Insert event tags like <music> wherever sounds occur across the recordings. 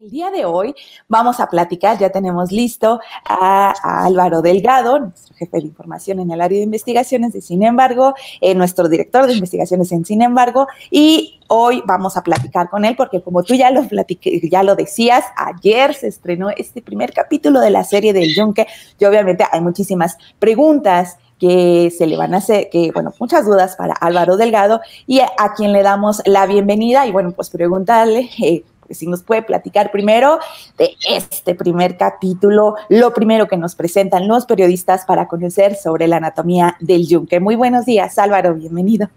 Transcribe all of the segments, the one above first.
El día de hoy vamos a platicar, ya tenemos listo a, Álvaro Delgado, nuestro jefe de información en el área de investigaciones de Sin embargo, eh, nuestro director de investigaciones en Sin embargo, y hoy vamos a platicar con él porque como tú ya lo ya lo decías, ayer se estrenó este primer capítulo de la serie del Yunque y obviamente hay muchísimas preguntas que se le van a hacer, que bueno, muchas dudas para Álvaro Delgado y a, quien le damos la bienvenida y bueno, pues preguntarle eh, si nos puede platicar primero de este primer capítulo, lo primero que nos presentan los periodistas para conocer sobre la anatomía del yunque. Muy buenos días, Álvaro, bienvenido.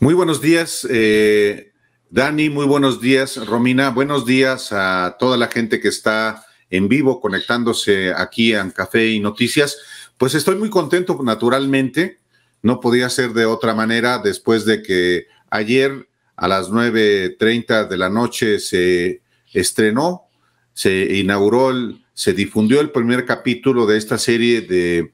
Muy buenos días, eh, Dani, muy buenos días, Romina, buenos días a toda la gente que está en vivo conectándose aquí en Café y Noticias. Pues estoy muy contento, naturalmente, no podía ser de otra manera después de que ayer a las 9.30 de la noche se estrenó, se inauguró, se difundió el primer capítulo de esta serie de,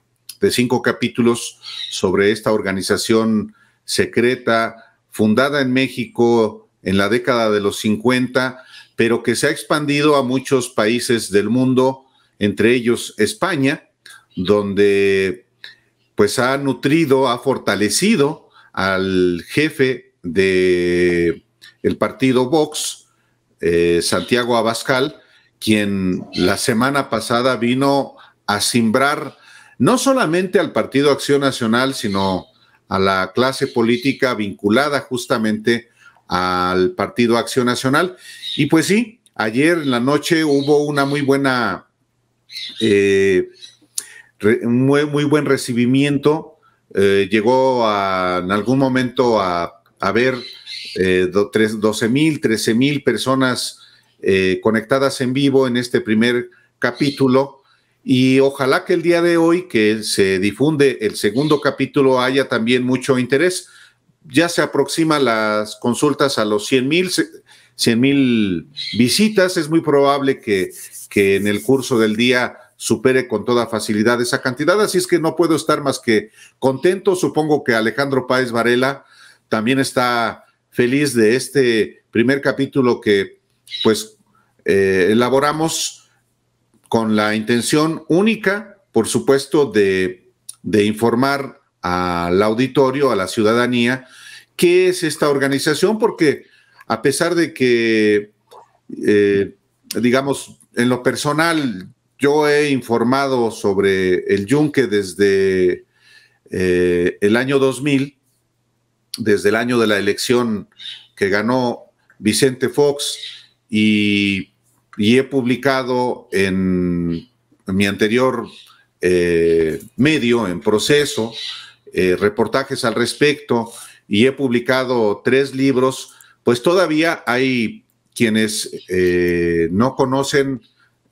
cinco capítulos sobre esta organización secreta fundada en México en la década de los 50, pero que se ha expandido a muchos países del mundo, entre ellos España, donde pues ha nutrido, ha fortalecido al jefe de el partido Vox, eh, Santiago Abascal, quien la semana pasada vino a simbrar no solamente al Partido Acción Nacional, sino a la clase política vinculada justamente al Partido Acción Nacional. Y pues sí, ayer en la noche hubo una muy buena, eh, muy, muy, buen recibimiento. Eh, llegó en algún momento a haber eh, 12 mil, 13 mil personas eh, conectadas en vivo en este primer capítulo. Y ojalá que el día de hoy que se difunde el segundo capítulo haya también mucho interés. Ya se aproximan las consultas a los 100 mil, visitas. Es muy probable que, que en el curso del día supere con toda facilidad esa cantidad. Así es que no puedo estar más que contento. Supongo que Alejandro Páez Varela también está feliz de este primer capítulo que pues eh, elaboramos con la intención única, por supuesto, de, informar al auditorio, a la ciudadanía, qué es esta organización, porque a pesar de que, eh, digamos, en lo personal, yo he informado sobre el yunque desde eh, el año 2000, desde el año de la elección que ganó Vicente Fox y, he publicado en, mi anterior eh, medio, en proceso, eh, reportajes al respecto y he publicado tres libros, pues todavía hay quienes eh, no conocen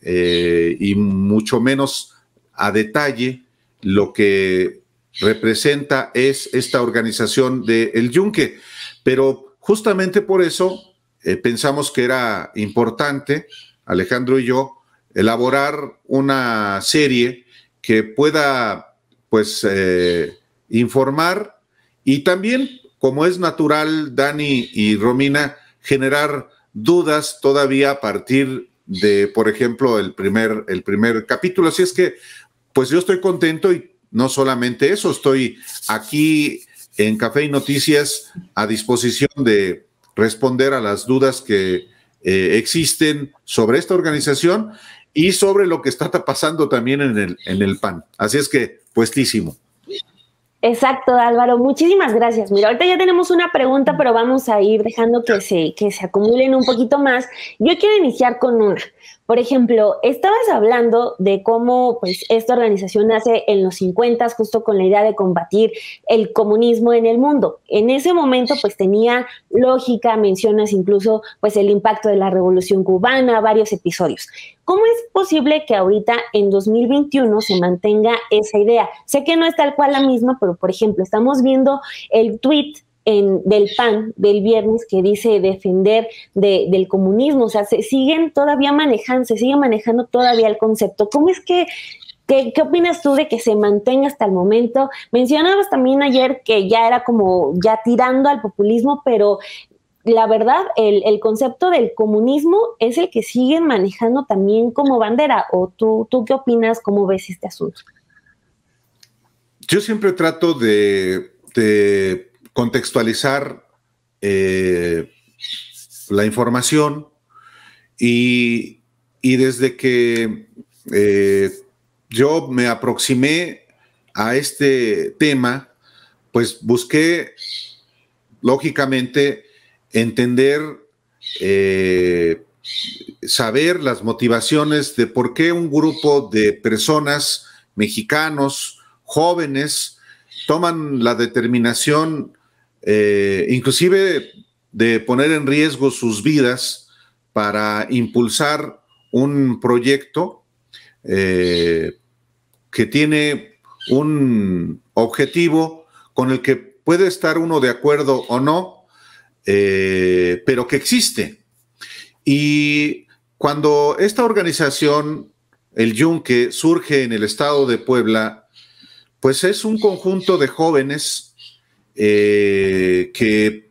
y mucho menos a detalle lo que representa es esta organización del El Yunque. Pero justamente por eso eh, pensamos que era importante, Alejandro y yo, elaborar una serie que pueda, pues, eh, informar y también, como es natural, Dani y Romina, generar dudas todavía a partir de, por ejemplo, el primer, el primer capítulo. Así es que, pues yo estoy contento y no solamente eso, estoy aquí en Café y Noticias a disposición de responder a las dudas que eh, existen sobre esta organización y sobre lo que está pasando también en el, en el PAN. Así es que, puestísimo. Exacto, Álvaro. Muchísimas gracias. Mira, ahorita ya tenemos una pregunta, pero vamos a ir dejando que se, que se acumulen un poquito más. Yo quiero iniciar con una. Por ejemplo, estabas hablando de cómo pues, esta organización nace en los 50 justo con la idea de combatir el comunismo en el mundo. En ese momento pues tenía lógica, mencionas incluso pues el impacto de la revolución cubana, varios episodios. ¿Cómo es posible que ahorita en 2021 se mantenga esa idea? Sé que no es tal cual la misma, pero por ejemplo, estamos viendo el tweet del PAN del viernes que dice defender del comunismo. O sea, se siguen todavía manejando, se sigue manejando todavía el concepto. ¿Cómo es que ¿Qué, opinas tú de que se mantenga hasta el momento? Mencionabas también ayer que ya era como ya tirando al populismo, pero la verdad, el, concepto del comunismo es el que siguen manejando también como bandera. ¿O tú, tú qué opinas? ¿Cómo ves este asunto? Yo siempre trato de, de contextualizar eh, la información y, desde que eh, yo me aproximé a este tema, pues busqué, lógicamente, entender, eh, saber las motivaciones de por qué un grupo de personas, mexicanos, jóvenes, toman la determinación eh, inclusive de poner en riesgo sus vidas para impulsar un proyecto eh, que tiene un objetivo con el que puede estar uno de acuerdo o no, eh, pero que existe. Y cuando esta organización, el Yunque, surge en el estado de Puebla, pues es un conjunto de jóvenes eh, que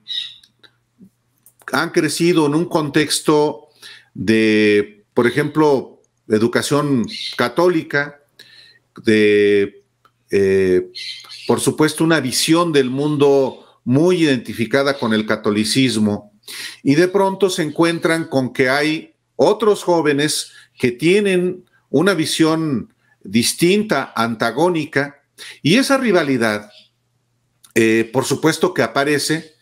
han crecido en un contexto de, por ejemplo, educación católica, de, eh, por supuesto, una visión del mundo muy identificada con el catolicismo, y de pronto se encuentran con que hay otros jóvenes que tienen una visión distinta, antagónica, y esa rivalidad eh, por supuesto que aparece,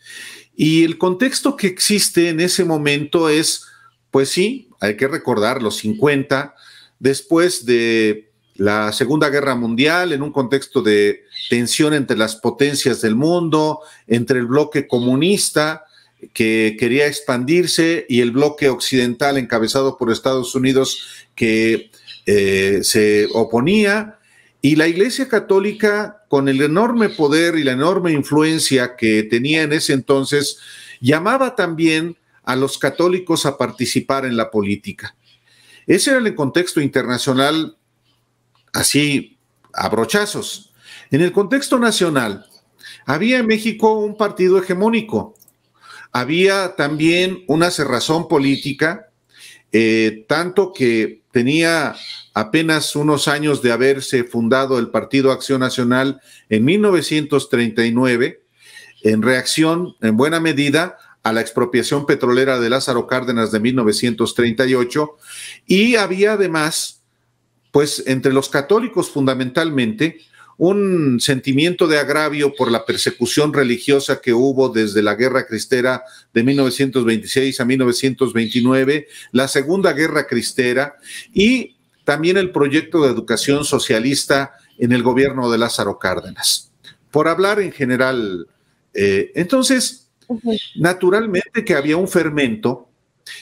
y el contexto que existe en ese momento es, pues sí, hay que recordar los 50, después de la Segunda Guerra Mundial, en un contexto de tensión entre las potencias del mundo, entre el bloque comunista que quería expandirse y el bloque occidental encabezado por Estados Unidos que eh, se oponía. Y la Iglesia Católica, con el enorme poder y la enorme influencia que tenía en ese entonces, llamaba también a los católicos a participar en la política. Ese era el contexto internacional, así a brochazos. En el contexto nacional, había en México un partido hegemónico, había también una cerrazón política, eh, tanto que tenía apenas unos años de haberse fundado el Partido Acción Nacional en 1939, en reacción, en buena medida, a la expropiación petrolera de Lázaro Cárdenas de 1938, y había además, pues entre los católicos fundamentalmente, un sentimiento de agravio por la persecución religiosa que hubo desde la Guerra Cristera de 1926 a 1929, la Segunda Guerra Cristera y también el proyecto de educación socialista en el gobierno de Lázaro Cárdenas. Por hablar en general, eh, entonces, naturalmente que había un fermento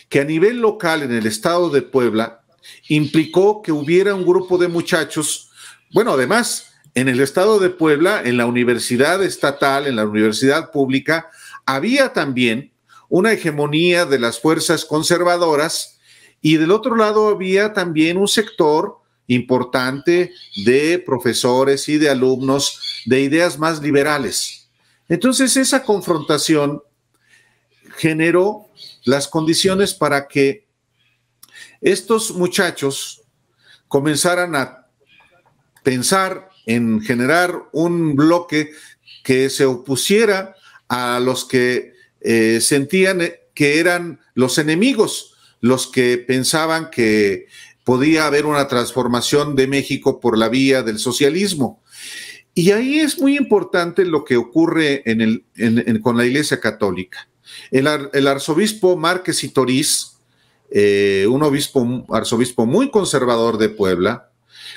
que a nivel local en el estado de Puebla implicó que hubiera un grupo de muchachos, bueno, además, en el estado de Puebla, en la universidad estatal, en la universidad pública, había también una hegemonía de las fuerzas conservadoras y del otro lado había también un sector importante de profesores y de alumnos de ideas más liberales. Entonces esa confrontación generó las condiciones para que estos muchachos comenzaran a pensar en generar un bloque que se opusiera a los que eh, sentían eh, que eran los enemigos, los que pensaban que podía haber una transformación de México por la vía del socialismo. Y ahí es muy importante lo que ocurre con la Iglesia Católica. El, arzobispo Márquez y Toriz eh, un obispo, arzobispo muy conservador de Puebla,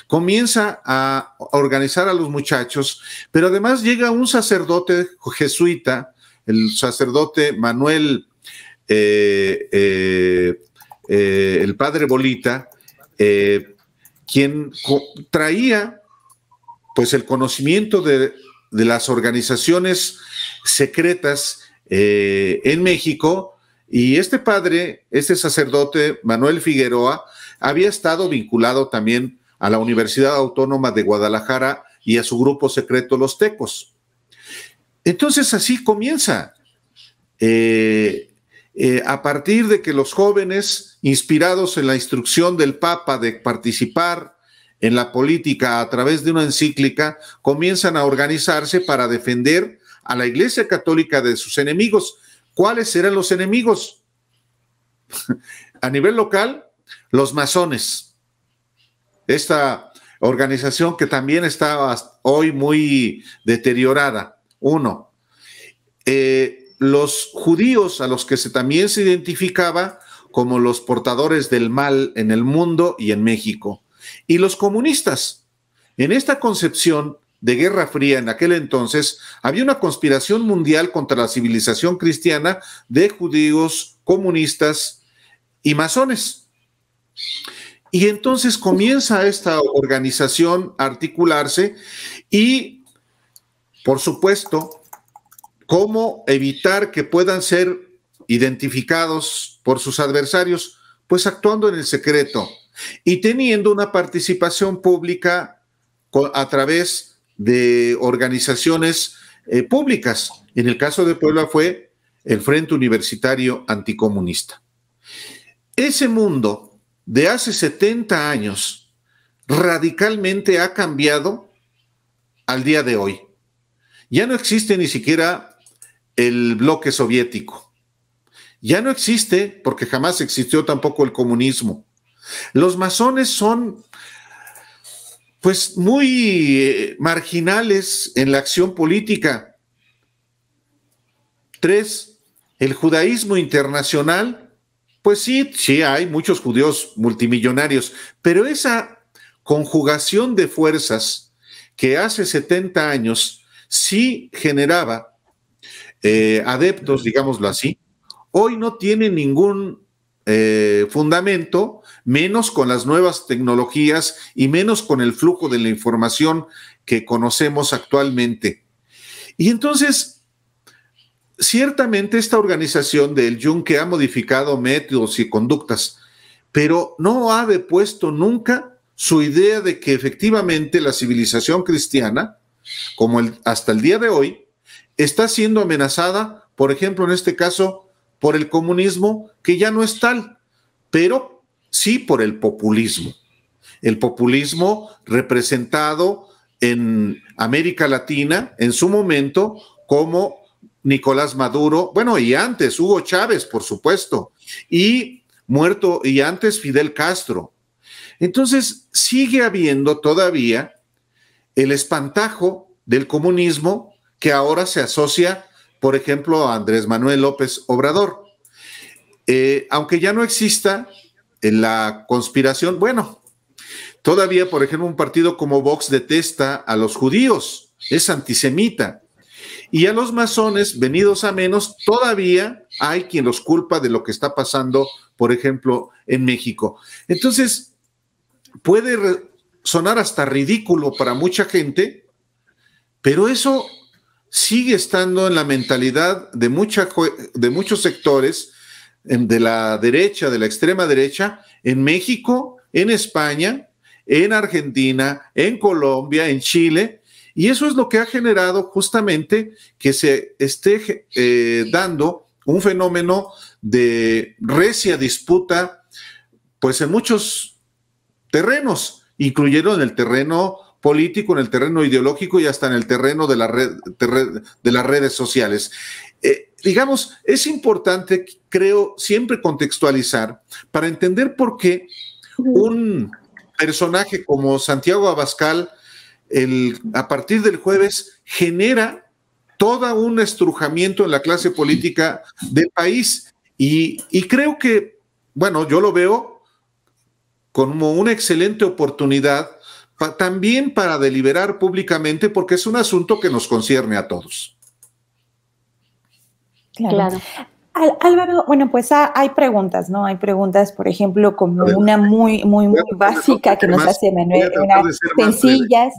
comienza a organizar a los muchachos, pero además llega un sacerdote jesuita, el sacerdote Manuel, eh, eh, eh, el padre Bolita, quien traía pues el conocimiento de, de las organizaciones secretas en México, y este padre, este sacerdote Manuel Figueroa, había estado vinculado también a la Universidad Autónoma de Guadalajara y a su grupo secreto Los Tecos. Entonces así comienza. Eh, eh, a partir de que los jóvenes, inspirados en la instrucción del Papa de participar en la política a través de una encíclica, comienzan a organizarse para defender a la Iglesia Católica de sus enemigos. ¿Cuáles eran los enemigos? <laughs> a nivel local, los masones esta organización que también estaba hoy muy deteriorada. Uno, eh, los judíos a los que se también se identificaba como los portadores del mal en el mundo y en México, y los comunistas. En esta concepción de Guerra Fría en aquel entonces, había una conspiración mundial contra la civilización cristiana de judíos, comunistas y masones. Y entonces comienza esta organización a articularse y, por supuesto, cómo evitar que puedan ser identificados por sus adversarios, pues actuando en el secreto y teniendo una participación pública a través de organizaciones eh, públicas. En el caso de Puebla fue el Frente Universitario Anticomunista. Ese mundo de hace 70 años radicalmente ha cambiado al día de hoy. Ya no existe ni siquiera el bloque soviético. Ya no existe, porque jamás existió tampoco el comunismo. Los masones son pues muy eh, marginales en la acción política. Tres, el judaísmo internacional pues sí, sí hay muchos judíos multimillonarios, pero esa conjugación de fuerzas que hace 70 años sí generaba eh, adeptos, digámoslo así, hoy no tiene ningún eh, fundamento, menos con las nuevas tecnologías y menos con el flujo de la información que conocemos actualmente. Y entonces ciertamente esta organización del que ha modificado métodos y conductas, pero no ha depuesto nunca su idea de que efectivamente la civilización cristiana, como el, hasta el día de hoy, está siendo amenazada, por ejemplo, en este caso, por el comunismo, que ya no es tal, pero sí por el populismo. El populismo representado en América Latina en su momento como Nicolás Maduro, bueno, y antes Hugo Chávez, por supuesto, y muerto, y antes Fidel Castro. Entonces, sigue habiendo todavía el espantajo del comunismo que ahora se asocia, por ejemplo, a Andrés Manuel López Obrador. Eh, aunque ya no exista en la conspiración, bueno, todavía, por ejemplo, un partido como Vox detesta a los judíos, es antisemita. Y a los masones, venidos a menos, todavía hay quien los culpa de lo que está pasando, por ejemplo, en México. Entonces, puede sonar hasta ridículo para mucha gente, pero eso sigue estando en la mentalidad de, mucha, de muchos sectores em, de la derecha, de la extrema derecha, en México, en España, en Argentina, en Colombia, en Chile, y eso es lo que ha generado justamente que se esté eh, dando un fenómeno de recia disputa, pues en muchos terrenos, incluyendo en el terreno político, en el terreno ideológico y hasta en el terreno de, la de las redes sociales. Eh, digamos, es importante, creo, siempre contextualizar para entender por qué un personaje como Santiago Abascal, el, a partir del jueves genera todo un estrujamiento en la clase política del país. Y, creo que, bueno, yo lo veo como una excelente oportunidad también para deliberar públicamente porque es un asunto que nos concierne a todos. Claro. Álvaro, bueno, pues hay preguntas, ¿no? Hay preguntas, por ejemplo, como una muy, muy, muy básica que nos hace Manuel, sencillas.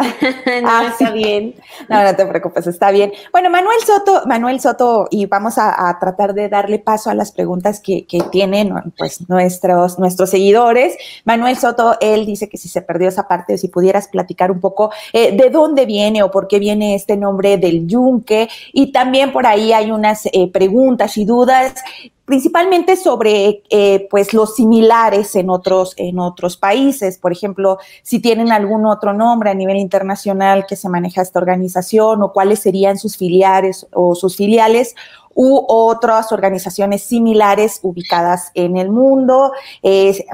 <laughs> ah, está bien. No, no te preocupes, está bien. Bueno, Manuel Soto, Manuel Soto, y vamos a, tratar de darle paso a las preguntas que, tienen pues, nuestros, nuestros seguidores. Manuel Soto, él dice que si se perdió esa parte, si pudieras platicar un poco eh, de dónde viene o por qué viene este nombre del yunque. Y también por ahí hay unas eh, preguntas y dudas principalmente sobre eh, pues los similares en otros, en otros países. Por ejemplo, si tienen algún otro nombre a nivel internacional que se maneja esta organización o cuáles serían sus filiales o sus filiales u otras organizaciones similares ubicadas en el mundo.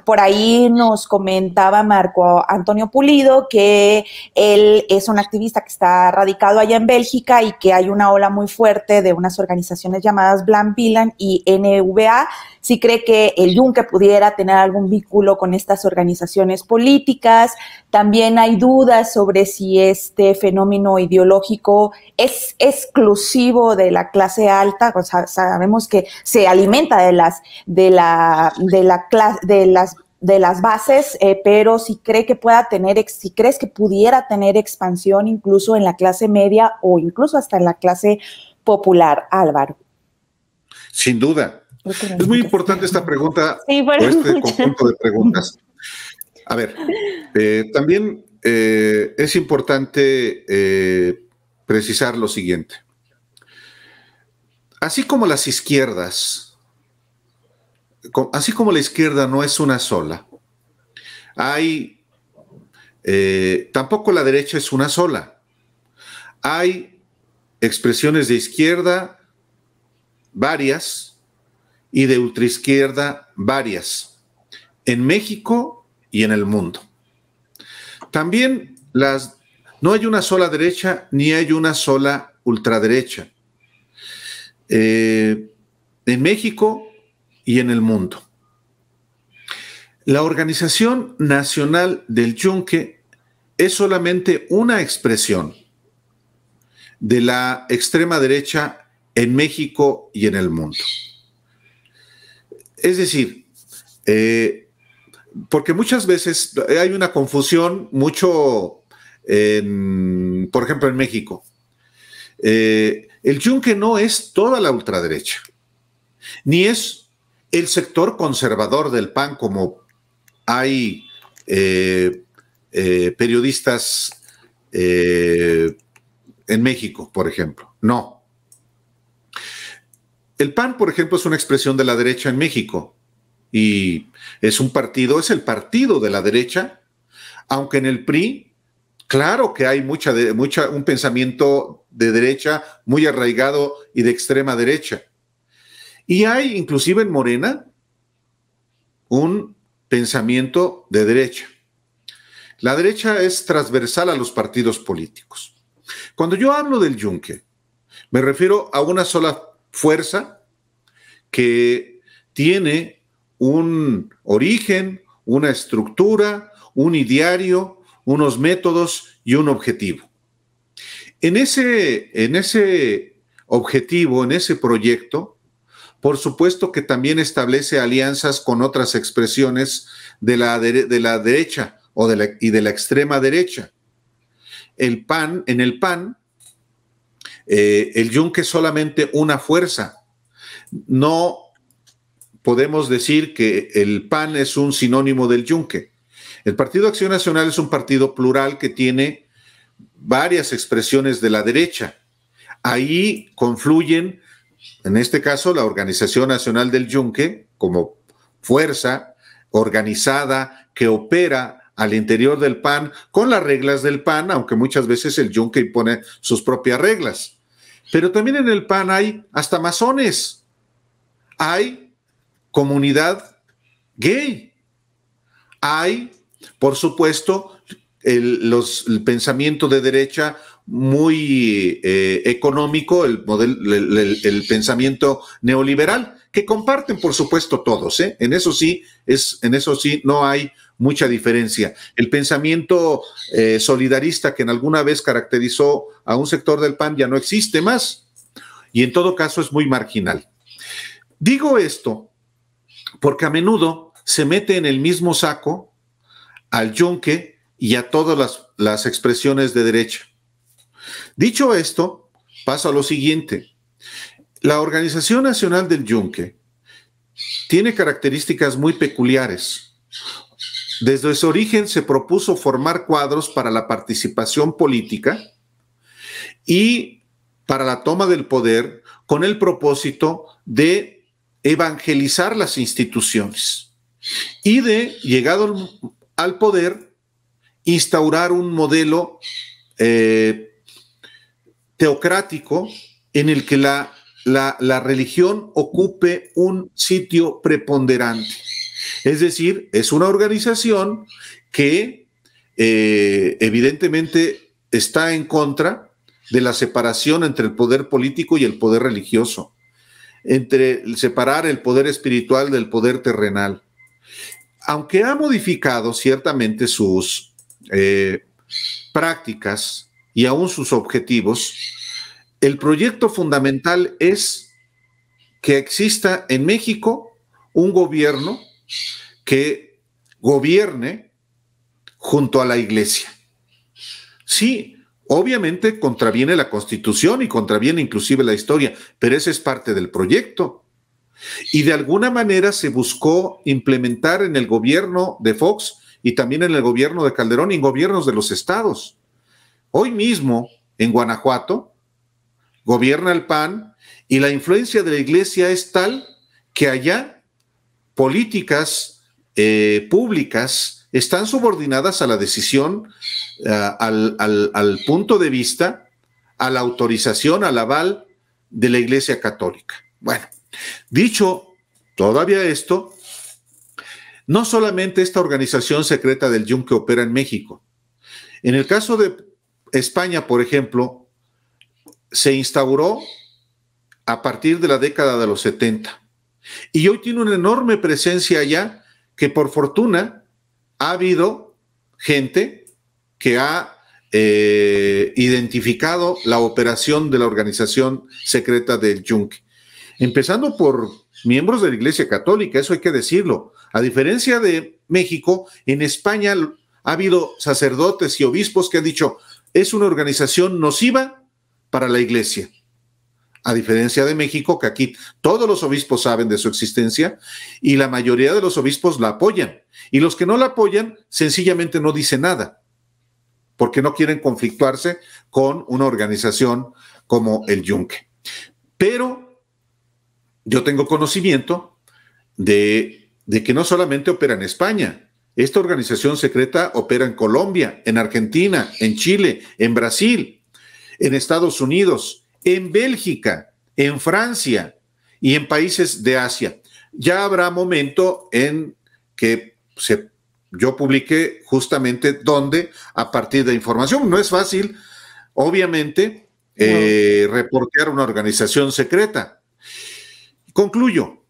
por ahí nos comentaba Marco Antonio Pulido que él es un activista que está radicado allá en Bélgica y que hay una ola muy fuerte de unas organizaciones llamadas Blanc y NVA si cree que el Yunque pudiera tener algún vínculo con estas organizaciones políticas. También hay dudas sobre si este fenómeno ideológico es exclusivo de la clase alta. sabemos que se alimenta de las, de la, de la de las de las bases, eh, pero si cree que pueda tener, si crees que pudiera tener expansión incluso en la clase media o incluso hasta en la clase popular, Álvaro. Sin duda, es muy importante esta pregunta, o este conjunto de preguntas. A ver, eh, también eh, es importante eh, precisar lo siguiente. Así como las izquierdas, así como la izquierda no es una sola, hay, tampoco la derecha es una sola. Hay expresiones de izquierda varias, y de ultraizquierda varias, en México y en el mundo. También las, no hay una sola derecha ni hay una sola ultraderecha. Eh, en México y en el mundo. La Organización Nacional del Yunque es solamente una expresión de la extrema derecha en México y en el mundo. Es decir, eh, porque muchas veces hay una confusión mucho, por ejemplo, en México. Eh, el yunque no es toda la ultraderecha, ni es el sector conservador del PAN como hay eh, periodistas en México, por ejemplo. No. El PAN, por ejemplo, es una expresión de la derecha en México y es un partido, es el partido de la derecha, aunque en el PRI, claro que hay mucha, mucha, un pensamiento de derecha muy arraigado y de extrema derecha. Y hay inclusive en Morena un pensamiento de derecha. La derecha es transversal a los partidos políticos. Cuando yo hablo del yunque, me refiero a una sola fuerza que tiene un origen, una estructura, un ideario, unos métodos y un objetivo. En ese, en ese objetivo, en ese proyecto, por supuesto que también establece alianzas con otras expresiones de la, de la derecha o y de la extrema derecha. El PAN, en el PAN, eh, el yunque es solamente una fuerza. No podemos decir que el PAN es un sinónimo del yunque. El Partido Acción Nacional es un partido plural que tiene varias expresiones de la derecha. Ahí confluyen, en este caso, la Organización Nacional del Yunque como fuerza organizada que opera al interior del PAN con las reglas del PAN, aunque muchas veces el Yunque impone sus propias reglas. Pero también en el PAN hay hasta masones, hay comunidad gay, hay, por supuesto, el, pensamiento de derecha muy eh, económico, el, pensamiento neoliberal, que comparten, por supuesto, todos. ¿eh? En eso sí, es, en eso sí, no hay mucha diferencia. El pensamiento eh, solidarista que en alguna vez caracterizó a un sector del PAN ya no existe más y en todo caso es muy marginal. Digo esto porque a menudo se mete en el mismo saco al yunque y a todas las, las expresiones de derecha. Dicho esto, paso a lo siguiente. La Organización Nacional del Yunque tiene características muy peculiares. Desde su origen se propuso formar cuadros para la participación política y para la toma del poder con el propósito de evangelizar las instituciones y de, llegado al poder, instaurar un modelo eh, teocrático en el que la, la religión ocupe un sitio preponderante. Es decir, es una organización que eh, evidentemente está en contra de la separación entre el poder político y el poder religioso, entre separar el poder espiritual del poder terrenal. Aunque ha modificado ciertamente sus eh, prácticas y aún sus objetivos, el proyecto fundamental es que exista en México un gobierno que gobierne junto a la iglesia. Sí, obviamente contraviene la constitución y contraviene inclusive la historia, pero ese es parte del proyecto. Y de alguna manera se buscó implementar en el gobierno de Fox y también en el gobierno de Calderón y en gobiernos de los estados. Hoy mismo, en Guanajuato, gobierna el PAN y la influencia de la iglesia es tal que allá políticas eh, públicas están subordinadas a la decisión, eh, al, punto de vista, a la autorización, al aval de la Iglesia Católica. Bueno, dicho todavía esto, no solamente esta organización secreta del Yunque opera en México. En el caso de España, por ejemplo, se instauró a partir de la década de los 70. Y hoy tiene una enorme presencia allá que por fortuna ha habido gente que ha eh, identificado la operación de la organización secreta del Yunque. Empezando por miembros de la Iglesia Católica, eso hay que decirlo. A diferencia de México, en España ha habido sacerdotes y obispos que han dicho, es una organización nociva para la Iglesia a diferencia de México, que aquí todos los obispos saben de su existencia y la mayoría de los obispos la apoyan. Y los que no la apoyan, sencillamente no dicen nada, porque no quieren conflictuarse con una organización como el Yunque. Pero yo tengo conocimiento de, de que no solamente opera en España, esta organización secreta opera en Colombia, en Argentina, en Chile, en Brasil, en Estados Unidos, en Bélgica, en Francia y en países de Asia. Ya habrá momento en que yo publique justamente dónde a partir de información. No es fácil, obviamente, eh, reportear una organización secreta. Concluyo.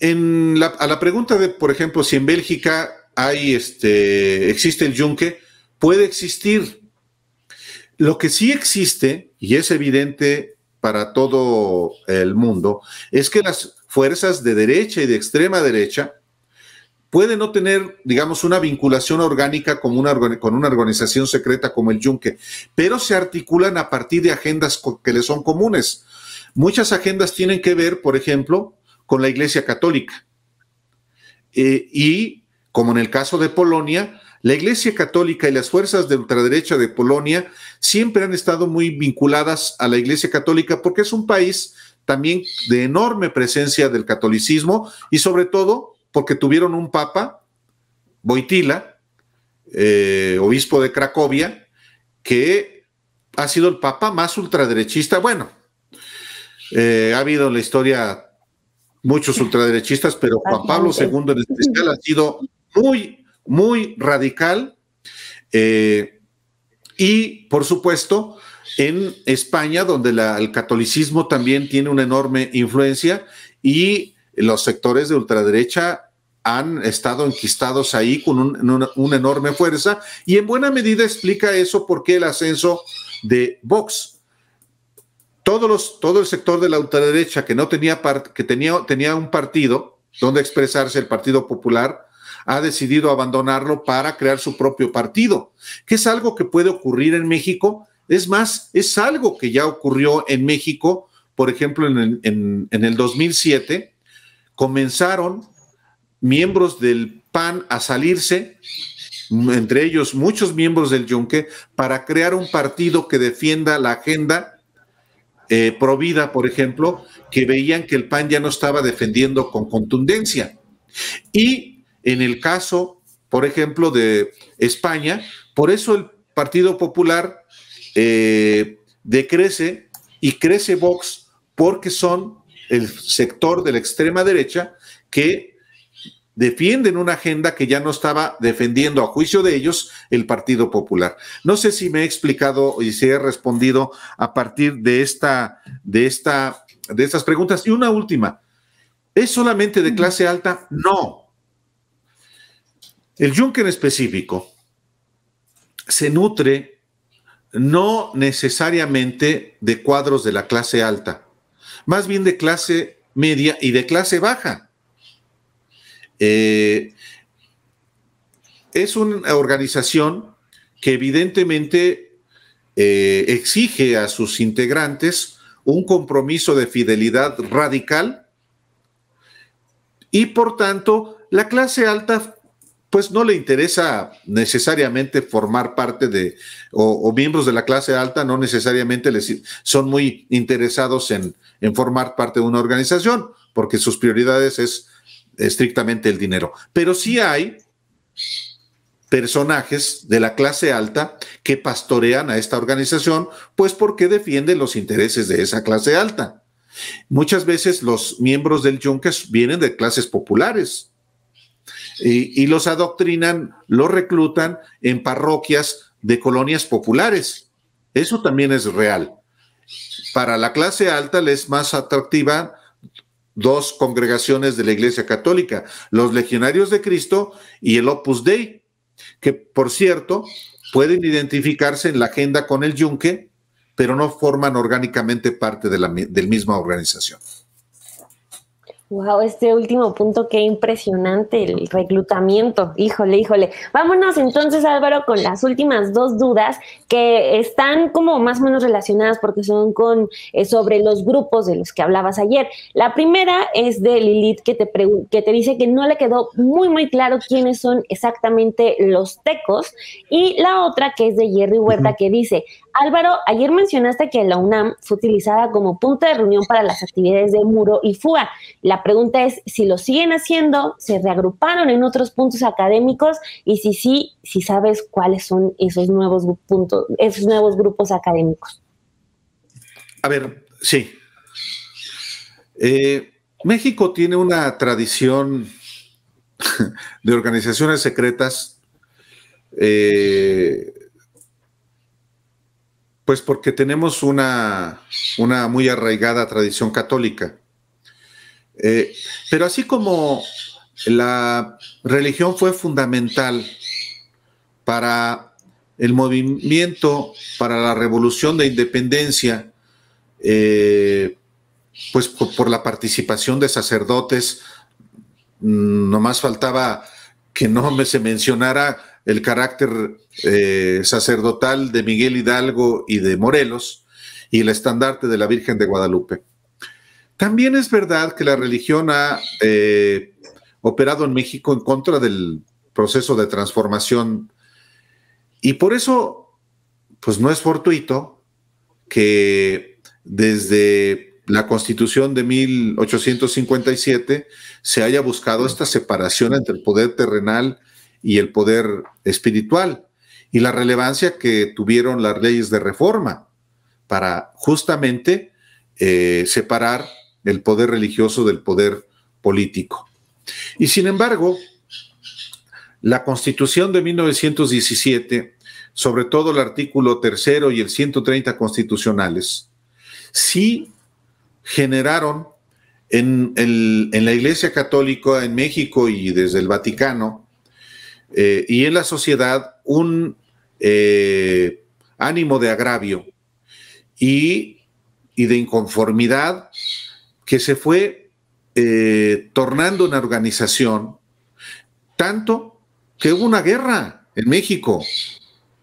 a la pregunta de, por ejemplo, si en Bélgica hay este, existe el yunque, puede existir. Lo que sí existe y es evidente para todo el mundo, es que las fuerzas de derecha y de extrema derecha pueden no tener, digamos, una vinculación orgánica con una, con una organización secreta como el Yunque, pero se articulan a partir de agendas que les son comunes. Muchas agendas tienen que ver, por ejemplo, con la Iglesia Católica. Eh, y, como en el caso de Polonia, la Iglesia Católica y las fuerzas de ultraderecha de Polonia siempre han estado muy vinculadas a la Iglesia Católica porque es un país también de enorme presencia del catolicismo y sobre todo porque tuvieron un papa, Boitila, eh, obispo de Cracovia, que ha sido el papa más ultraderechista. Bueno, eh, ha habido en la historia muchos ultraderechistas, pero Juan Pablo II en especial ha sido muy muy radical. Eh, y, por supuesto, en España, donde el catolicismo también tiene una enorme influencia y los sectores de ultraderecha han estado enquistados ahí con una, enorme fuerza y en buena medida explica eso por qué el ascenso de Vox. Todos los, todo el sector de la ultraderecha que no tenía, parte que tenía, tenía un partido donde expresarse, el Partido Popular, ha decidido abandonarlo para crear su propio partido, que es algo que puede ocurrir en México. Es más, es algo que ya ocurrió en México, por ejemplo, en el, 2007, comenzaron miembros del PAN a salirse, entre ellos muchos miembros del Yunque, para crear un partido que defienda la agenda eh, Provida, por ejemplo, que veían que el PAN ya no estaba defendiendo con contundencia. Y en el caso, por ejemplo, de España, por eso el Partido Popular eh, decrece y crece Vox porque son el sector de la extrema derecha que defienden una agenda que ya no estaba defendiendo a juicio de ellos el Partido Popular. No sé si me he explicado y si he respondido a partir de esta de esta de estas preguntas y una última. ¿Es solamente de clase alta? No, el Juncker en específico se nutre no necesariamente de cuadros de la clase alta, más bien de clase media y de clase baja. Eh, es una organización que evidentemente eh, exige a sus integrantes un compromiso de fidelidad radical y por tanto la clase alta pues no le interesa necesariamente formar parte de, o, miembros de la clase alta no necesariamente les, son muy interesados en, formar parte de una organización, porque sus prioridades es estrictamente el dinero. Pero sí hay personajes de la clase alta que pastorean a esta organización, pues porque defienden los intereses de esa clase alta. Muchas veces los miembros del Junkers vienen de clases populares, y, los adoctrinan, los reclutan en parroquias de colonias populares. Eso también es real. Para la clase alta les es más atractiva dos congregaciones de la Iglesia Católica, los Legionarios de Cristo y el Opus Dei, que por cierto pueden identificarse en la agenda con el yunque, pero no forman orgánicamente parte de la, del misma organización. Wow, este último punto, qué impresionante el reclutamiento. Híjole, híjole. Vámonos entonces, Álvaro, con las últimas dos dudas que están como más o menos relacionadas porque son con eh, sobre los grupos de los que hablabas ayer. La primera es de Lilith que te que te dice que no le quedó muy muy claro quiénes son exactamente los tecos y la otra que es de Jerry Huerta que dice, Álvaro, ayer mencionaste que la UNAM fue utilizada como punto de reunión para las actividades de muro y fuga. La pregunta es si lo siguen haciendo, se reagruparon en otros puntos académicos y si sí, si sabes cuáles son esos nuevos puntos, esos nuevos grupos académicos. A ver, sí. Eh, México tiene una tradición <laughs> de organizaciones secretas, eh, pues porque tenemos una, una muy arraigada tradición católica. Eh, pero así como la religión fue fundamental para el movimiento, para la revolución de independencia, eh, pues por, la participación de sacerdotes, mm, nomás faltaba que no se mencionara el carácter eh, sacerdotal de Miguel Hidalgo y de Morelos y el estandarte de la Virgen de Guadalupe. También es verdad que la religión ha eh, operado en México en contra del proceso de transformación y por eso, pues no es fortuito que desde la constitución de 1857 se haya buscado esta separación entre el poder terrenal y el poder espiritual y la relevancia que tuvieron las leyes de reforma para justamente eh, separar el poder religioso, del poder político. Y sin embargo, la constitución de 1917, sobre todo el artículo tercero y el 130 constitucionales, sí generaron en, la Iglesia Católica en México y desde el Vaticano eh, y en la sociedad un eh, ánimo de agravio y, y de inconformidad que se fue eh, tornando una organización, tanto que hubo una guerra en México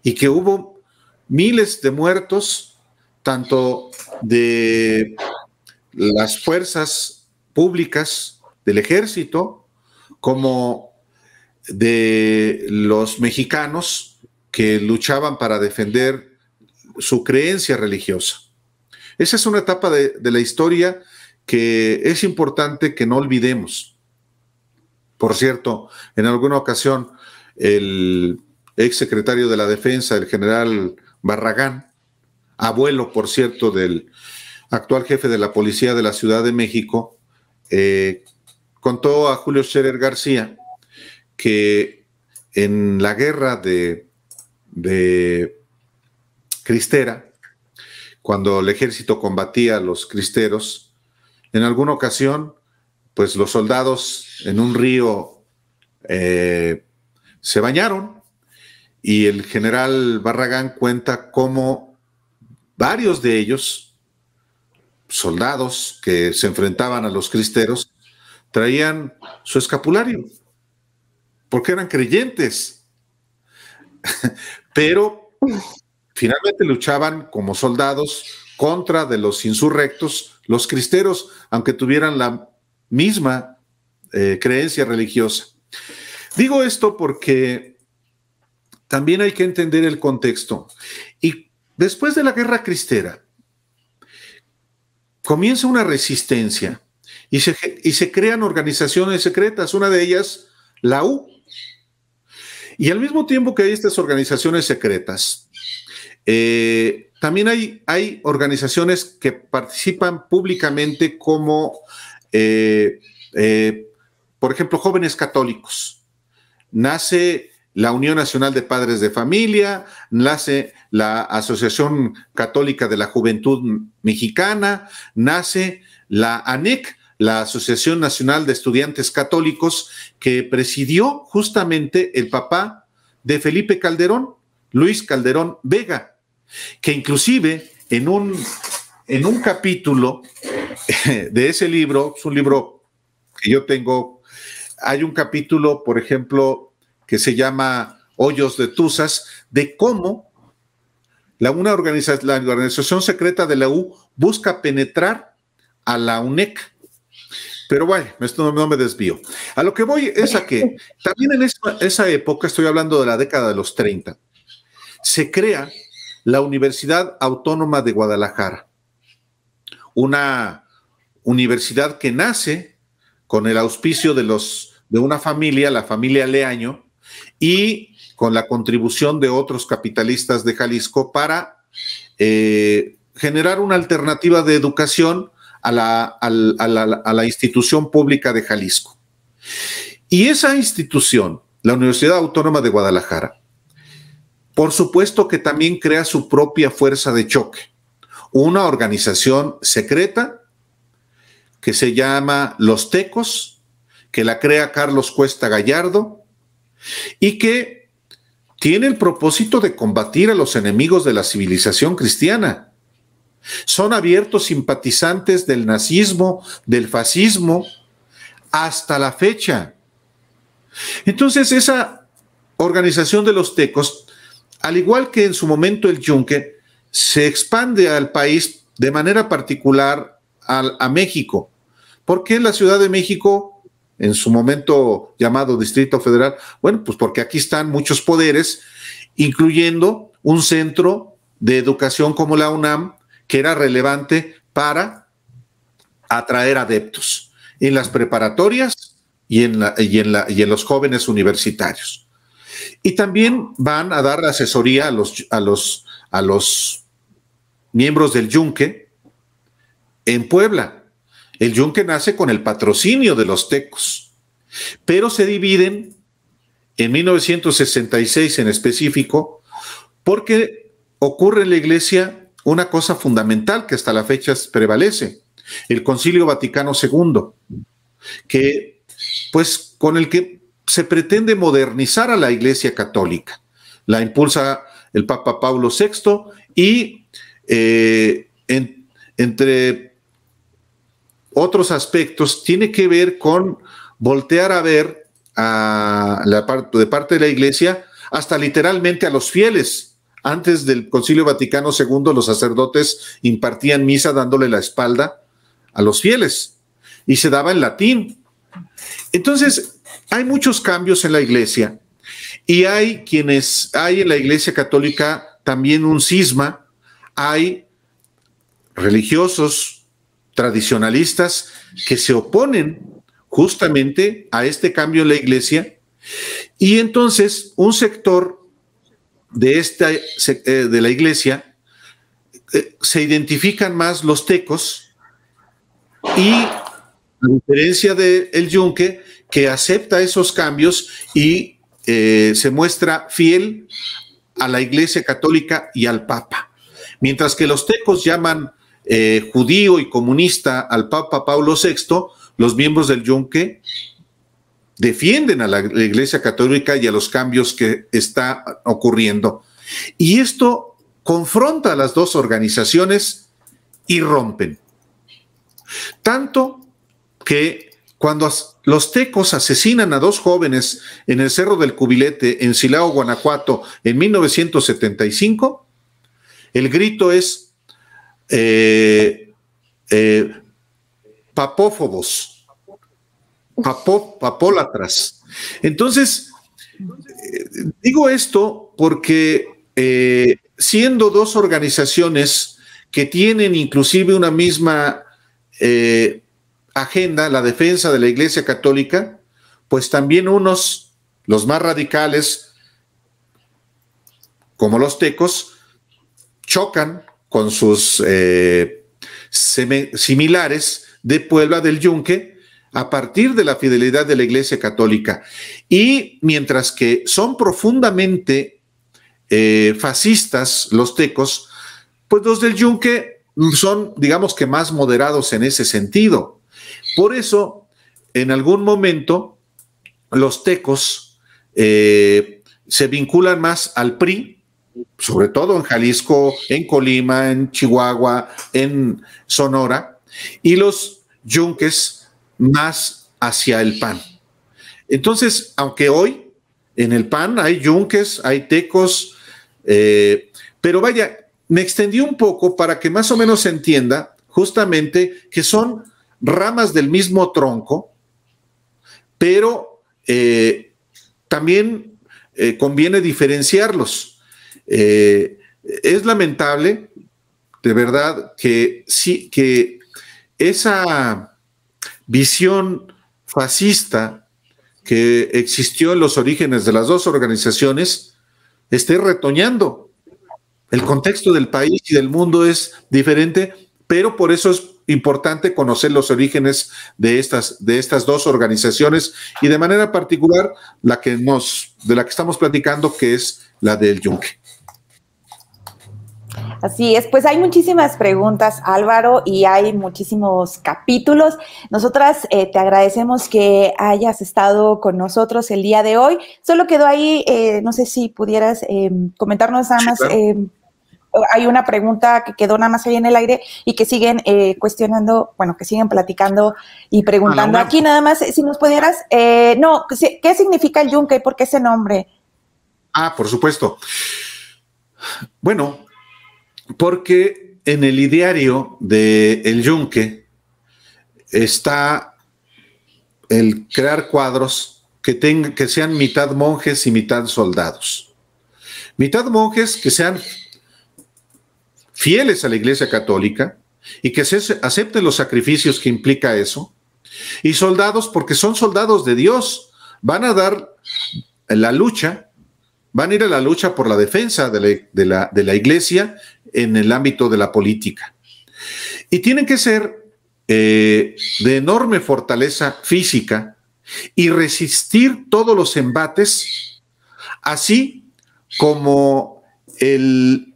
y que hubo miles de muertos, tanto de las fuerzas públicas del ejército como de los mexicanos que luchaban para defender su creencia religiosa. Esa es una etapa de, de la historia que es importante que no olvidemos. Por cierto, en alguna ocasión el ex secretario de la Defensa, el general Barragán, abuelo, por cierto, del actual jefe de la Policía de la Ciudad de México, eh, contó a Julio Scherer García que en la guerra de, de Cristera, cuando el ejército combatía a los cristeros, en alguna ocasión, pues los soldados en un río eh, se bañaron y el general Barragán cuenta cómo varios de ellos, soldados que se enfrentaban a los cristeros, traían su escapulario, porque eran creyentes. <laughs> Pero finalmente luchaban como soldados contra de los insurrectos los cristeros, aunque tuvieran la misma eh, creencia religiosa. Digo esto porque también hay que entender el contexto. Y después de la guerra cristera, comienza una resistencia y se, y se crean organizaciones secretas, una de ellas, la U. Y al mismo tiempo que hay estas organizaciones secretas, eh, también hay, hay organizaciones que participan públicamente como, eh, eh, por ejemplo, jóvenes católicos. Nace la Unión Nacional de Padres de Familia, nace la Asociación Católica de la Juventud Mexicana, nace la ANEC, la Asociación Nacional de Estudiantes Católicos, que presidió justamente el papá de Felipe Calderón, Luis Calderón Vega, que inclusive en un, en un capítulo eh, de ese libro, es un libro que yo tengo, hay un capítulo, por ejemplo, que se llama Hoyos de Tuzas, de cómo la, una la organización secreta de la U busca penetrar a la UNEC. Pero bueno, esto no, me desvío. A lo que voy es a que también en esa, esa época, estoy hablando de la década de los 30, se crea la Universidad Autónoma de Guadalajara, una universidad que nace con el auspicio de, los, de una familia, la familia Leaño, y con la contribución de otros capitalistas de Jalisco para eh, generar una alternativa de educación a la, institución pública de Jalisco. Y esa institución, la Universidad Autónoma de Guadalajara, por supuesto que también crea su propia fuerza de choque, una organización secreta que se llama Los Tecos, que la crea Carlos Cuesta Gallardo y que tiene el propósito de combatir a los enemigos de la civilización cristiana. Son abiertos simpatizantes del nazismo, del fascismo, hasta la fecha. Entonces esa organización de los tecos al igual que en su momento el yunque, se expande al país de manera particular a México, porque la Ciudad de México, en su momento llamado Distrito Federal, bueno, pues porque aquí están muchos poderes, incluyendo un centro de educación como la UNAM, que era relevante para atraer adeptos en las preparatorias y en, la, y en los jóvenes universitarios. Y también van a dar asesoría a los, a los, a los miembros del yunque en Puebla. El yunque nace con el patrocinio de los tecos, pero se dividen en 1966 en específico porque ocurre en la iglesia una cosa fundamental que hasta la fecha prevalece, el Concilio Vaticano II, que pues con el que se pretende modernizar a la Iglesia Católica. La impulsa el Papa Pablo VI y eh, entre otros aspectos tiene que ver con voltear a ver a la parte, de parte de la Iglesia hasta literalmente a los fieles. Antes del Concilio Vaticano II, los sacerdotes impartían misa dándole la espalda a los fieles y se daba en latín. Entonces, hay muchos cambios en la iglesia y hay quienes, hay en la iglesia católica también un cisma, hay religiosos tradicionalistas que se oponen justamente a este cambio en la iglesia y entonces un sector de, esta, eh, de la iglesia eh, se identifican más los tecos y a diferencia del el yunque que acepta esos cambios y eh, se muestra fiel a la Iglesia Católica y al Papa. Mientras que los tecos llaman eh, judío y comunista al Papa Pablo VI, los miembros del Yunque defienden a la, Iglesia Católica y a los cambios que está ocurriendo. Y esto confronta a las dos organizaciones y rompen. Tanto que cuando los tecos asesinan a dos jóvenes en el Cerro del Cubilete, en Silao, Guanajuato, en 1975, el grito es eh, eh, papófobos, papólatras. Entonces, eh, digo esto porque siendo dos organizaciones que tienen inclusive una misma agenda la defensa de la Iglesia Católica, pues también unos, los más radicales, como los tecos, chocan con sus eh, similares de Puebla del Yunque a partir de la fidelidad de la Iglesia Católica. Y mientras que son profundamente eh, fascistas los tecos, pues los del Yunque son, digamos que, más moderados en ese sentido. Por eso, en algún momento, los tecos eh, se vinculan más al PRI, sobre todo en Jalisco, en Colima, en Chihuahua, en Sonora, y los yunques más hacia el PAN. Entonces, aunque hoy en el PAN hay yunques, hay tecos, eh, pero vaya, me extendí un poco para que más o menos se entienda justamente que son ramas del mismo tronco, pero eh, también eh, conviene diferenciarlos. Eh, es lamentable, de verdad, que, sí, que esa visión fascista que existió en los orígenes de las dos organizaciones esté retoñando. El contexto del país y del mundo es diferente, pero por eso es importante conocer los orígenes de estas, de estas dos organizaciones y de manera particular la que nos, de la que estamos platicando, que es la del Yunque. Así es, pues hay muchísimas preguntas, Álvaro, y hay muchísimos capítulos. Nosotras eh, te agradecemos que hayas estado con nosotros el día de hoy. Solo quedó ahí, eh, no sé si pudieras em, comentarnos nada más. Em, hay una pregunta que quedó nada más ahí en el aire y que siguen eh, cuestionando, bueno, que siguen platicando y preguntando. Aquí nada más, si nos pudieras, eh, no, ¿qué significa el yunque y por qué ese nombre? Ah, por supuesto. Bueno, porque en el ideario de el yunque está el crear cuadros que, tengan, que sean mitad monjes y mitad soldados. Mitad monjes que sean fieles a la Iglesia Católica y que se acepten los sacrificios que implica eso. Y soldados porque son soldados de Dios, van a dar la lucha, van a ir a la lucha por la defensa de la, Iglesia en el ámbito de la política. Y tienen que ser eh, de enorme fortaleza física y resistir todos los embates, así como el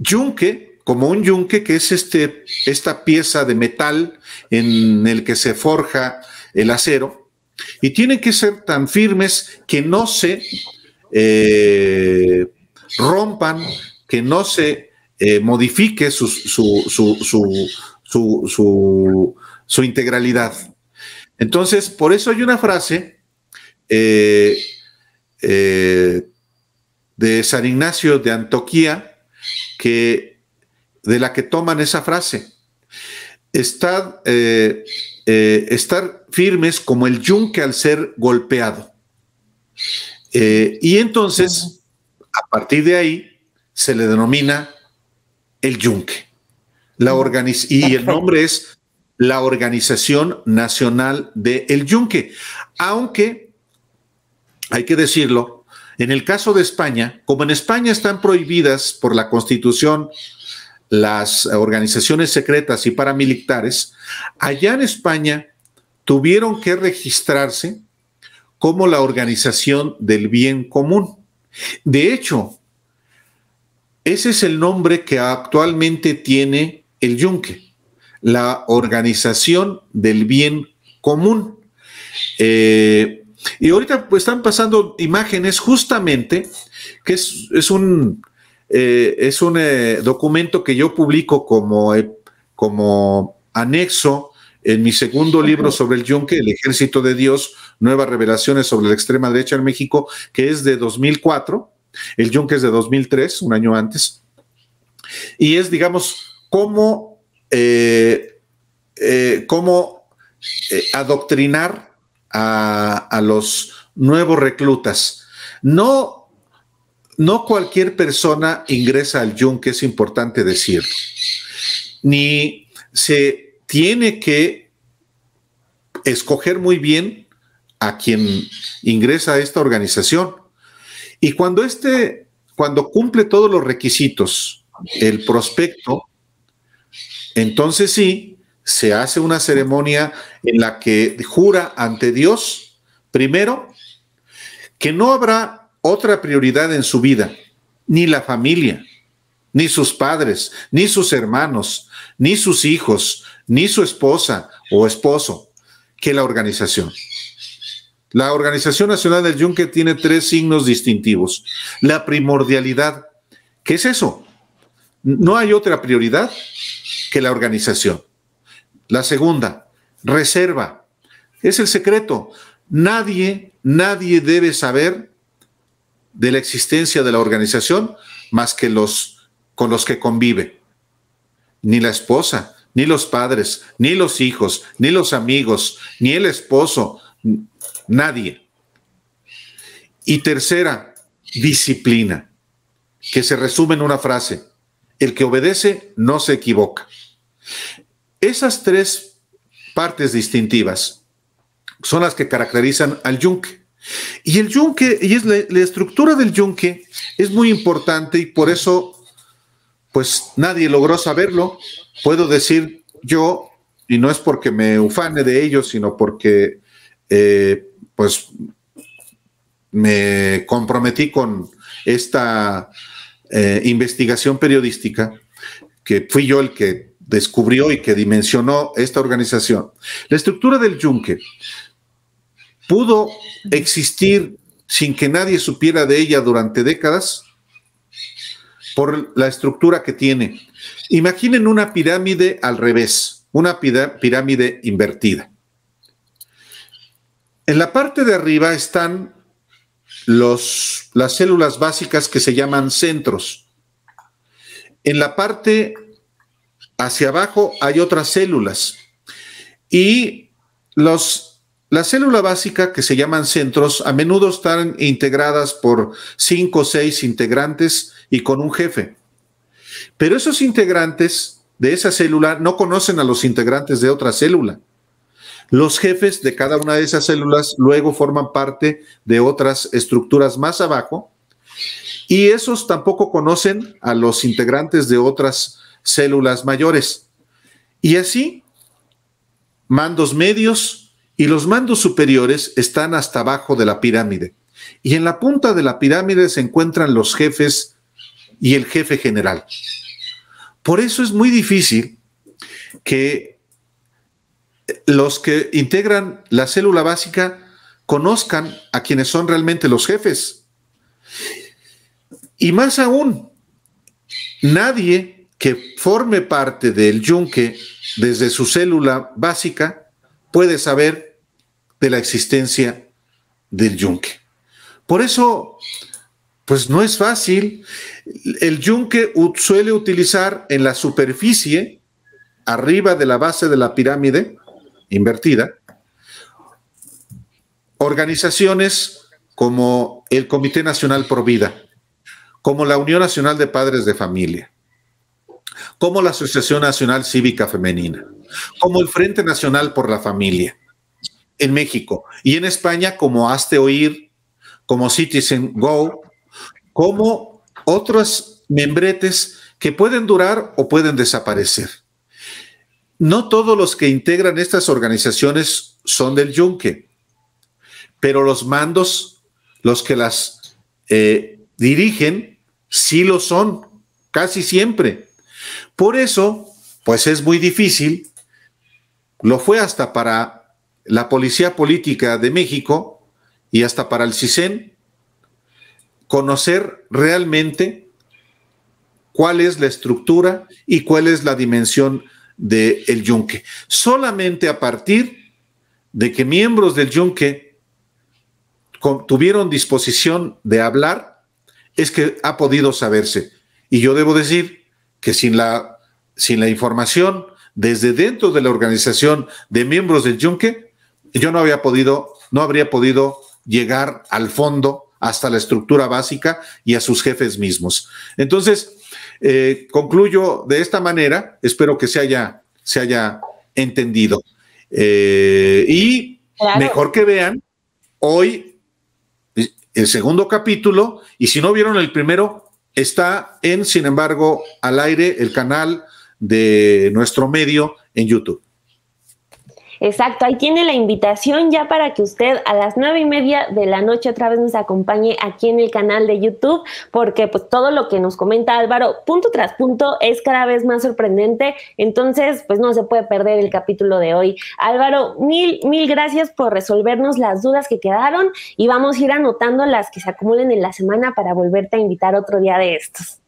yunque, como un yunque, que es este, esta pieza de metal en el que se forja el acero, y tienen que ser tan firmes que no se eh, rompan, que no se eh, modifique su, su, su, su, integralidad. Entonces, por eso hay una frase eh, de San Ignacio de Antoquía, que, de la que toman esa frase. Estar, eh, eh, estar firmes como el yunque al ser golpeado. Eh, y entonces, a partir de ahí, se le denomina el yunque. La y el nombre es la Organización Nacional del el Yunque. Aunque, hay que decirlo, en el caso de España, como en España están prohibidas por la Constitución las organizaciones secretas y paramilitares, allá en España tuvieron que registrarse como la organización del bien común. De hecho, ese es el nombre que actualmente tiene el yunque, la organización del bien común. Eh, y ahorita pues, están pasando imágenes justamente, que es, un, es un eh, eh, documento que yo publico como, eh, como anexo en mi segundo libro sobre el yunque, El Ejército de Dios, Nuevas Revelaciones sobre la Extrema Derecha en México, que es de 2004, el yunque es de 2003, un año antes, y es, digamos, cómo, cómo adoctrinar a, los nuevos reclutas. No, no cualquier persona ingresa al yunque, es importante decirlo, ni se tiene que escoger muy bien a quien ingresa a esta organización. Y cuando este, cuando cumple todos los requisitos, el prospecto, entonces sí, se hace una ceremonia en la que jura ante Dios, primero, que no habrá otra prioridad en su vida, ni la familia, ni sus padres, ni sus hermanos, ni sus hijos, ni su esposa o esposo, que la organización. La Organización Nacional del Yunque tiene tres signos distintivos. La primordialidad, ¿qué es eso? No hay otra prioridad que la organización. La segunda, reserva. Es el secreto. Nadie, nadie debe saber de la existencia de la organización más que los con los que convive. Ni la esposa, ni los padres, ni los hijos, ni los amigos, ni el esposo, nadie. Y tercera, disciplina, que se resume en una frase, el que obedece no se equivoca. Esas tres partes distintivas son las que caracterizan al yunque. Y el yunque, y es la, estructura del yunque es muy importante y por eso, pues nadie logró saberlo. Puedo decir yo, y no es porque me ufane de ello, sino porque, eh, pues, me comprometí con esta eh, investigación periodística, que fui yo el que descubrió y que dimensionó esta organización. La estructura del yunque pudo existir sin que nadie supiera de ella durante décadas por la estructura que tiene. Imaginen una pirámide al revés, una pirámide invertida. En la parte de arriba están los, las células básicas que se llaman centros. En la parte hacia abajo hay otras células. Y los, la célula básica, que se llaman centros, a menudo están integradas por cinco o seis integrantes y con un jefe. Pero esos integrantes de esa célula no conocen a los integrantes de otra célula. Los jefes de cada una de esas células luego forman parte de otras estructuras más abajo y esos tampoco conocen a los integrantes de otras células mayores. Y así, mandos medios y los mandos superiores están hasta abajo de la pirámide. Y en la punta de la pirámide se encuentran los jefes y el jefe general. Por eso es muy difícil que los que integran la célula básica conozcan a quienes son realmente los jefes. Y más aún, nadie que forme parte del yunque desde su célula básica puede saber de la existencia del yunque. Por eso, pues no es fácil. El yunque suele utilizar en la superficie, arriba de la base de la pirámide invertida, organizaciones como el Comité Nacional por Vida, como la Unión Nacional de Padres de Familia, como la Asociación Nacional Cívica Femenina, como el Frente Nacional por la Familia en México y en España como Hazte Oír, como Citizen Go, como otros membretes que pueden durar o pueden desaparecer. No todos los que integran estas organizaciones son del yunque, pero los mandos, los que las eh, dirigen, sí lo son, casi siempre. Por eso, pues es muy difícil, lo fue hasta para la Policía Política de México y hasta para el CISEN, conocer realmente cuál es la estructura y cuál es la dimensión del yunque. Solamente a partir de que miembros del yunque tuvieron disposición de hablar, es que ha podido saberse. Y yo debo decir que sin la, sin la información desde dentro de la organización de miembros del Yunque, yo no había podido, no habría podido llegar al fondo hasta la estructura básica y a sus jefes mismos. Entonces, eh, concluyo de esta manera, espero que se haya, se haya entendido. Eh, y mejor que vean hoy el segundo capítulo, y si no vieron el primero, Está en, sin embargo, al aire el canal de nuestro medio en YouTube. Exacto, ahí tiene la invitación ya para que usted a las nueve y media de la noche otra vez nos acompañe aquí en el canal de YouTube, porque pues todo lo que nos comenta Álvaro, punto tras punto, es cada vez más sorprendente. Entonces, pues no se puede perder el capítulo de hoy. Álvaro, mil, mil gracias por resolvernos las dudas que quedaron y vamos a ir anotando las que se acumulen en la semana para volverte a invitar otro día de estos.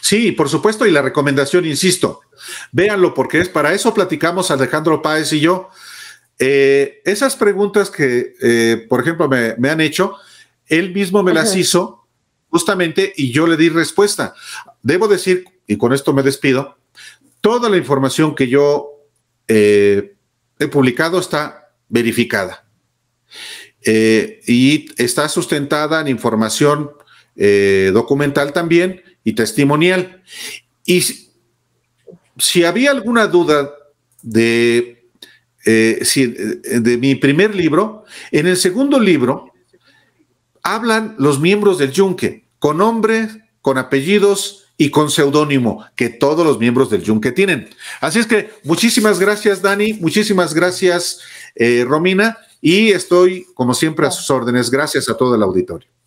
Sí, por supuesto, y la recomendación, insisto, véanlo porque es para eso platicamos Alejandro Páez y yo. Eh, esas preguntas que, eh, por ejemplo, me, han hecho, él mismo me las hizo justamente y yo le di respuesta. Debo decir, y con esto me despido, toda la información que yo eh, he publicado está verificada y está sustentada en información documental también y testimonial. Y si había alguna duda de, eh, si, eh, de mi primer libro, en el segundo libro hablan los miembros del yunque, con nombres, con apellidos y con seudónimo, que todos los miembros del yunque tienen. Así es que muchísimas gracias, Dani, muchísimas gracias, eh, Romina, y estoy, como siempre, a sus órdenes. Gracias a todo el auditorio.